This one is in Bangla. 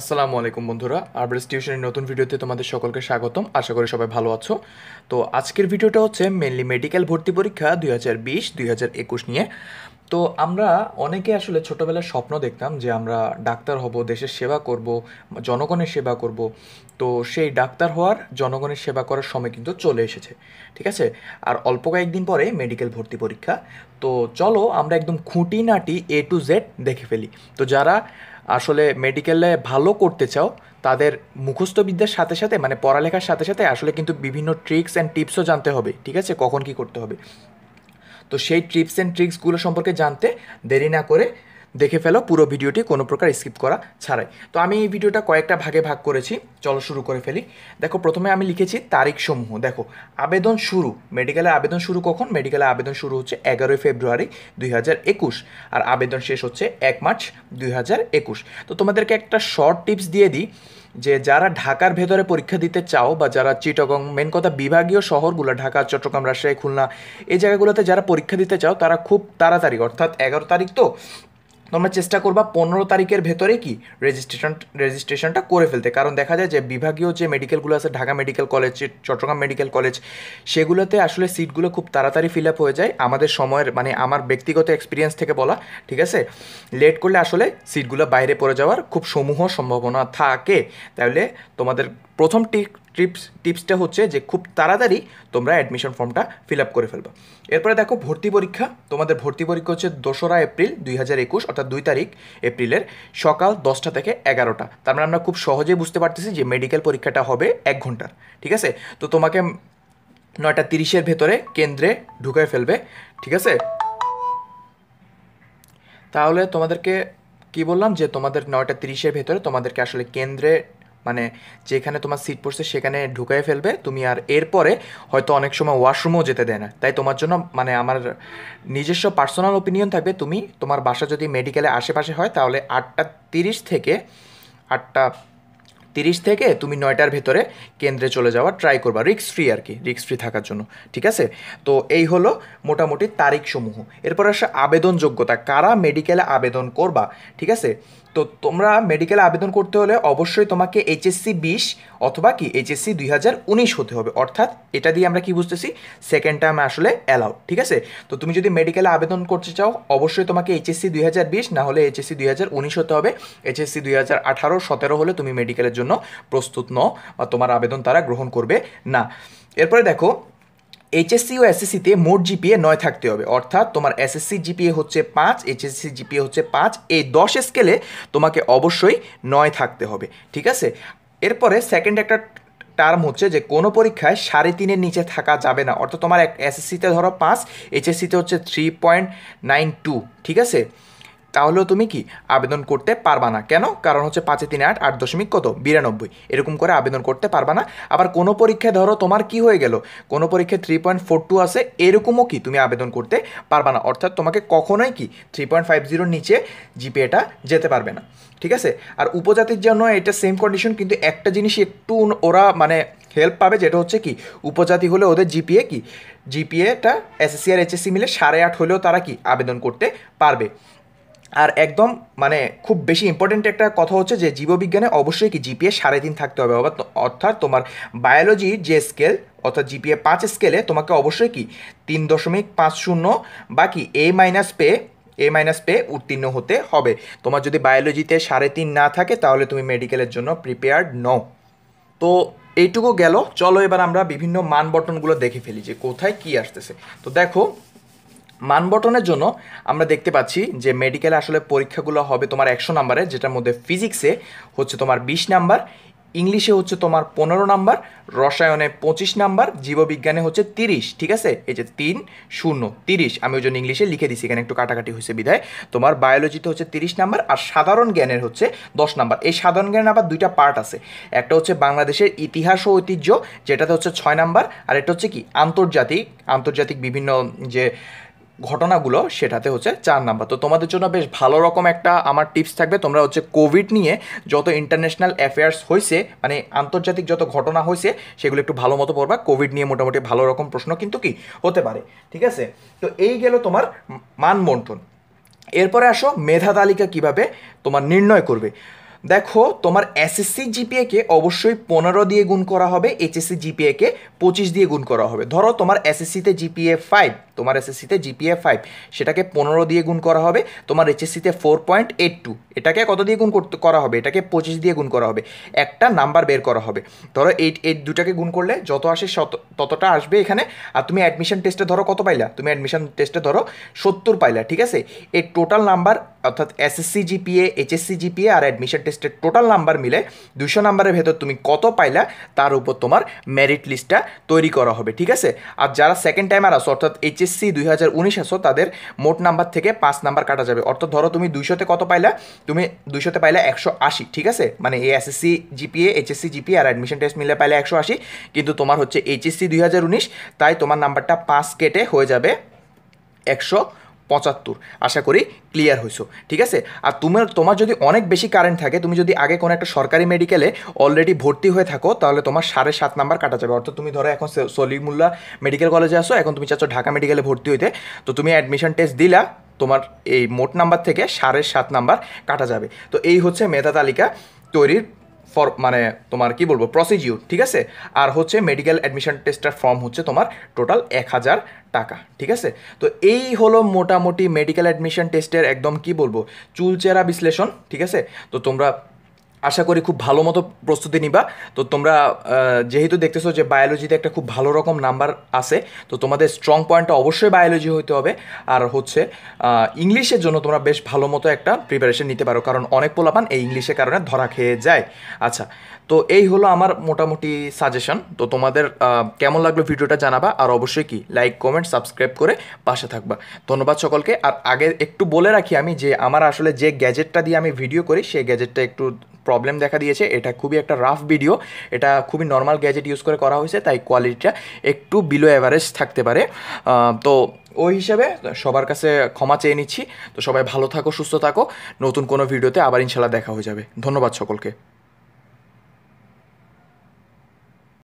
আসসালামু আলাইকুম বন্ধুরা আরবেস টিউশনের নতুন ভিডিওতে তোমাদের সকলকে স্বাগতম আশা করি সবাই ভালো আছো তো আজকের ভিডিওটা হচ্ছে মেনলি মেডিকেল ভর্তি পরীক্ষা দুই হাজার বিশ হাজার একুশ নিয়ে তো আমরা অনেকে আসলে ছোটোবেলার স্বপ্ন দেখতাম যে আমরা ডাক্তার হব দেশের সেবা করব জনগণের সেবা করব তো সেই ডাক্তার হওয়ার জনগণের সেবা করার সময় কিন্তু চলে এসেছে ঠিক আছে আর অল্প কয়েকদিন পরে মেডিকেল ভর্তি পরীক্ষা তো চলো আমরা একদম খুঁটিনাটি এ টু জেড দেখে ফেলি তো যারা আসলে মেডিকেলে ভালো করতে চাও তাদের মুখস্থবিদ্যার সাথে সাথে মানে পড়ালেখার সাথে সাথে আসলে কিন্তু বিভিন্ন ট্রিক্স অ্যান্ড টিপসও জানতে হবে ঠিক আছে কখন কি করতে হবে তো সেই টিপস অ্যান্ড ট্রিক্সগুলো সম্পর্কে জানতে দেরি না করে দেখে ফেলো পুরো ভিডিওটি কোনো প্রকার স্কিপ করা ছাড়াই তো আমি এই ভিডিওটা কয়েকটা ভাগে ভাগ করেছি চলো শুরু করে ফেলি দেখো প্রথমে আমি লিখেছি তারিখ সমূহ দেখো আবেদন শুরু মেডিকেলে আবেদন শুরু কখন মেডিকেলে আবেদন শুরু হচ্ছে এগারোই ফেব্রুয়ারি দুই আর আবেদন শেষ হচ্ছে এক মার্চ দুই তো তোমাদেরকে একটা শর্ট টিপস দিয়ে দিই যে যারা ঢাকার ভেতরে পরীক্ষা দিতে চাও বা যারা চিটগং মেন কথা বিভাগীয় শহরগুলো ঢাকা চট্টগ্রাম রাজশাহী খুলনা এই জায়গাগুলোতে যারা পরীক্ষা দিতে চাও তারা খুব তাড়াতাড়ি অর্থাৎ এগারো তারিখ তো তোমরা চেষ্টা করবা পনেরো তারিখের ভেতরে কি রেজিস্ট্রেশন রেজিস্ট্রেশনটা করে ফেলতে কারণ দেখা যায় যে বিভাগীয় যে মেডিকেলগুলো আছে Dhaka medical college Chittagong medical college সেগুলোতে আসলে সিটগুলো খুব তাড়াতাড়ি ফিল আপ হয়ে যায় আমাদের সময়ের মানে আমার ব্যক্তিগত এক্সপিরিয়েন্স থেকে বলা ঠিক আছে লেট করলে আসলে সিটগুলো বাইরে পড়ে যাওয়ার খুব সমূহ সম্ভাবনা থাকে তাহলে তোমাদের প্রথম টিপ টিপস টিপসটা হচ্ছে যে খুব তাড়াতাড়ি তোমরা অ্যাডমিশন ফর্মটা ফিল আপ করে ফেলবা এরপরে দেখো ভর্তি পরীক্ষা তোমাদের ভর্তি পরীক্ষা হচ্ছে দোসরা এপ্রিল দুই হাজার একুশ অর্থাৎ দুই তারিখ এপ্রিলের সকাল দশটা থেকে এগারোটা তার মানে আমরা খুব সহজেই বুঝতে পারতেছি যে মেডিকেল পরীক্ষাটা হবে এক ঘন্টার ঠিক আছে তো তোমাকে নয়টা তিরিশের ভেতরে কেন্দ্রে ঢুকায় ফেলবে ঠিক আছে তাহলে তোমাদেরকে কি বললাম যে তোমাদের নয়টা তিরিশের ভেতরে তোমাদেরকে আসলে কেন্দ্রে মানে যেখানে তোমার সিট পড়ছে সেখানে ঢুকাই ফেলবে তুমি আর এরপরে হয়তো অনেক সময় ওয়াশরুমও যেতে দেয় না তাই তোমার জন্য মানে আমার নিজস্ব পার্সোনাল ওপিনিয়ন থাকবে তুমি তোমার বাসা যদি মেডিকেলে আশেপাশে হয় তাহলে আটটা তিরিশ থেকে আটটা তিরিশ থেকে তুমি নয়টার ভেতরে কেন্দ্রে চলে যাওয়ার ট্রাই করবা রিক্স ফ্রি আর কি রিক্স ফ্রি থাকার জন্য ঠিক আছে তো এই হলো মোটামুটি তারিখসমূহ এরপর আসে আবেদন যোগ্যতা কারা মেডিকেলে আবেদন করবা ঠিক আছে তো তোমরা মেডিকেলে আবেদন করতে হলে অবশ্যই তোমাকে এইচএসসি বিশ অথবা কি এইচএসসি দুই হাজার উনিশ হতে হবে অর্থাৎ এটা দিয়ে আমরা কি বুঝতেছি সেকেন্ড টার্মে আসলে অ্যালাউড ঠিক আছে তো তুমি যদি মেডিকেলে আবেদন করতে চাও অবশ্যই তোমাকে এইচএসসি দুই হাজার বিশ না হলে এইচএসসি দুই হাজার উনিশ হতে হবে এইচএসসি দুই হাজার আঠারো সতেরো হলে তুমি মেডিকেলের জন্য প্রস্তুত নও বা তোমার আবেদন তারা গ্রহণ করবে না এরপরে দেখো এইচএসসি ও এসএসসিতে মোট জিপিএ নয় থাকতে হবে অর্থাৎ তোমার এসএসসি জিপিএ হচ্ছে পাঁচ এইচএসসি জিপিএ হচ্ছে পাঁচ এই দশ স্কেলে তোমাকে অবশ্যই নয় থাকতে হবে ঠিক আছে এরপরে সেকেন্ড একটা টার্ম হচ্ছে যে কোনো পরীক্ষায় সাড়ে তিনের নিচে থাকা যাবে না অর্থাৎ তোমার এক এসএসসিতে ধরো পাঁচ এইচএসসিতে হচ্ছে থ্রি পয়েন্ট নাইন টু ঠিক আছে তাহলেও তুমি কি আবেদন করতে পারবা না কেন কারণ হচ্ছে পাঁচে তিন আট আট দশমিক কত বিরানব্বই এরকম করে আবেদন করতে পারবা না আবার কোনো পরীক্ষায় ধরো তোমার কি হয়ে গেল কোনো পরীক্ষায় থ্রি পয়েন্ট ফোর টু আছে এরকমও কি তুমি আবেদন করতে পারবা না অর্থাৎ তোমাকে কখনোই কি থ্রি পয়েন্ট ফাইভ জিরোর নিচে জিপিএটা যেতে পারবে না ঠিক আছে আর উপজাতির জন্য এটা সেম কন্ডিশন কিন্তু একটা জিনিস একটু ওরা মানে হেল্প পাবে যেটা হচ্ছে কি উপজাতি হলে ওদের জিপিএ কি জিপিএটা এসএসসি আর এইচএসসি মিলে সাড়ে আট হলেও তারা কি আবেদন করতে পারবে আর একদম মানে খুব বেশি ইম্পর্টেন্ট একটা কথা হচ্ছে যে জীববিজ্ঞানে অবশ্যই কি জিপিএ সাড়ে তিন থাকতে হবে অর্থাৎ তোমার বায়োলজির যে স্কেল অর্থাৎ জিপিএ পাঁচ স্কেলে তোমাকে অবশ্যই কি তিন দশমিক পাঁচ শূন্য বা কি এ মাইনাস পে এ মাইনাস পে উত্তীর্ণ হতে হবে তোমার যদি বায়োলজিতে সাড়ে তিন না থাকে তাহলে তুমি মেডিকেলের জন্য প্রিপেয়ার্ড নও তো এইটুকু গেল চলো এবার আমরা বিভিন্ন মানবটনগুলো দেখে ফেলি যে কোথায় কি আসতেছে তো দেখো মান বটনের জন্য আমরা দেখতে পাচ্ছি যে মেডিকেলে আসলে পরীক্ষাগুলো হবে তোমার একশো নাম্বারে যেটার মধ্যে ফিজিক্সে হচ্ছে তোমার বিশ নাম্বার ইংলিশে হচ্ছে তোমার পনেরো নাম্বার রসায়নে পঁচিশ নাম্বার জীববিজ্ঞানে হচ্ছে তিরিশ ঠিক আছে এই যে তিন শূন্য তিরিশ আমি ওই জন্য ইংলিশে লিখে দিছি এখানে একটু কাটাকাটি হয়েছে বিধায় তোমার বায়োলজিতে হচ্ছে তিরিশ নাম্বার আর সাধারণ জ্ঞানের হচ্ছে দশ নাম্বার এই সাধারণ জ্ঞানের আবার দুইটা পার্ট আছে একটা হচ্ছে বাংলাদেশের ইতিহাস ও ঐতিহ্য যেটাতে হচ্ছে ছয় নাম্বার আর এটা হচ্ছে কি আন্তর্জাতিক আন্তর্জাতিক বিভিন্ন যে ঘটনাগুলো সেটাতে হচ্ছে চার নাম্বার তো তোমাদের জন্য বেশ ভালো রকম একটা আমার টিপস থাকবে তোমরা হচ্ছে কোভিড নিয়ে যত ইন্টারন্যাশনাল অ্যাফেয়ার্স হয়েছে মানে আন্তর্জাতিক যত ঘটনা হয়েছে সেগুলো একটু ভালো মতো পড়বা কোভিড নিয়ে মোটামুটি ভালো রকম প্রশ্ন কিন্তু কি হতে পারে ঠিক আছে তো এই গেল তোমার মানমন্থন এরপরে আসো মেধা তালিকা কিভাবে তোমার নির্ণয় করবে দেখো তোমার এসএসসি জিপিএকে অবশ্যই পনেরো দিয়ে গুণ করা হবে এইচএসসি জিপিএকে পঁচিশ দিয়ে গুণ করা হবে ধরো তোমার এসএসসিতে জিপিএ ফাইভ তোমার এসএসসিতে জিপিএ ফাইভ সেটাকে পনেরো দিয়ে গুণ করা হবে তোমার এইচএসসিতে ফোর পয়েন্ট এইট টু এটাকে কত দিয়ে গুণ করতে করা হবে এটাকে পঁচিশ দিয়ে গুণ করা হবে একটা নাম্বার বের করা হবে ধরো এইট এইট দুটাকে গুণ করলে যত আসে শত ততটা আসবে এখানে আর তুমি অ্যাডমিশন টেস্টে ধরো কত পাইলা তুমি অ্যাডমিশন টেস্টে ধরো সত্তর পাইলা ঠিক আছে এই টোটাল নাম্বার অর্থাৎ এসএসসি জিপিএ এইচএসসি জিপিএ আর অ্যাডমিশন টেস্টের টোটাল নাম্বার মিলে দুশো নাম্বারের ভেতর তুমি কত পাইলা তার উপর তোমার মেরিট লিস্টটা তৈরি করা হবে ঠিক আছে আর যারা সেকেন্ড টাইমার আসো অর্থাৎ এইচএসসি দুই হাজার উনিশ আসো তাদের মোট নাম্বার থেকে পাঁচ নাম্বার কাটা যাবে অর্থাৎ ধরো তুমি দুইশোতে কত পাইলা তুমি দুইশোতে পাইলা একশো আশি ঠিক আছে মানে এই এসএসসি জিপিএ এইচএসসি জিপিএ আর অ্যাডমিশন টেস্ট মিলে পাইলে একশো আশি কিন্তু তোমার হচ্ছে এইচএসসি দুই হাজার উনিশ তাই তোমার নাম্বারটা পাঁচ কেটে হয়ে যাবে একশো পঁচাত্তর আশা করি ক্লিয়ার হয়েছো ঠিক আছে আর তোমার তোমার যদি অনেক বেশি কারেন্ট থাকে তুমি যদি আগে কোনো একটা সরকারি মেডিকেলে অলরেডি ভর্তি হয়ে থাকো তাহলে তোমার সাড়ে সাত নাম্বার কাটা যাবে অর্থাৎ তুমি ধরো এখন সলিমুল্লাহ মেডিকেল কলেজে আসো এখন তুমি চাচ্ছ ঢাকা মেডিকেলে ভর্তি হইতে তো তুমি অ্যাডমিশন টেস্ট দিলা তোমার এই মোট নাম্বার থেকে সাড়ে সাত নাম্বার কাটা যাবে তো এই হচ্ছে মেধা তালিকা তৈরির ফর মানে তোমার কি বলবো প্রসিডিউর ঠিক আছে আর হচ্ছে মেডিকেল অ্যাডমিশন টেস্টের ফর্ম হচ্ছে তোমার টোটাল এক হাজার টাকা ঠিক আছে তো এই হলো মোটামুটি মেডিকেল অ্যাডমিশন টেস্টের একদম কি বলবো চুলচেরা বিশ্লেষণ ঠিক আছে তো তোমরা আশা করি খুব ভালো মতো প্রস্তুতি নিবা তো তোমরা যেহেতু দেখতেছো যে বায়োলজিতে একটা খুব ভালো রকম নাম্বার আছে তো তোমাদের স্ট্রং পয়েন্টটা অবশ্যই বায়োলজি হইতে হবে আর হচ্ছে ইংলিশের জন্য তোমরা বেশ ভালো মতো একটা প্রিপারেশন নিতে পারো কারণ অনেক পোলাপান এই ইংলিশের কারণে ধরা খেয়ে যায় আচ্ছা তো এই হলো আমার মোটামুটি সাজেশন তো তোমাদের কেমন লাগলো ভিডিওটা জানাবা আর অবশ্যই কি লাইক কমেন্ট সাবস্ক্রাইব করে পাশে থাকবা ধন্যবাদ সকলকে আর আগে একটু বলে রাখি আমি যে আমার আসলে যে গ্যাজেটটা দিয়ে আমি ভিডিও করি সেই গ্যাজেটটা একটু প্রবলেম দেখা দিয়েছে এটা খুবই একটা রাফ ভিডিও এটা খুবই নর্মাল গ্যাজেট ইউজ করে করা হয়েছে তাই কোয়ালিটিটা একটু বিলো অ্যাভারেজ থাকতে পারে তো ওই হিসেবে সবার কাছে ক্ষমা চেয়ে নিচ্ছি তো সবাই ভালো থাকো সুস্থ থাকো নতুন কোনো ভিডিওতে আবার ইনশাল্লাহ দেখা হয়ে যাবে ধন্যবাদ সকলকে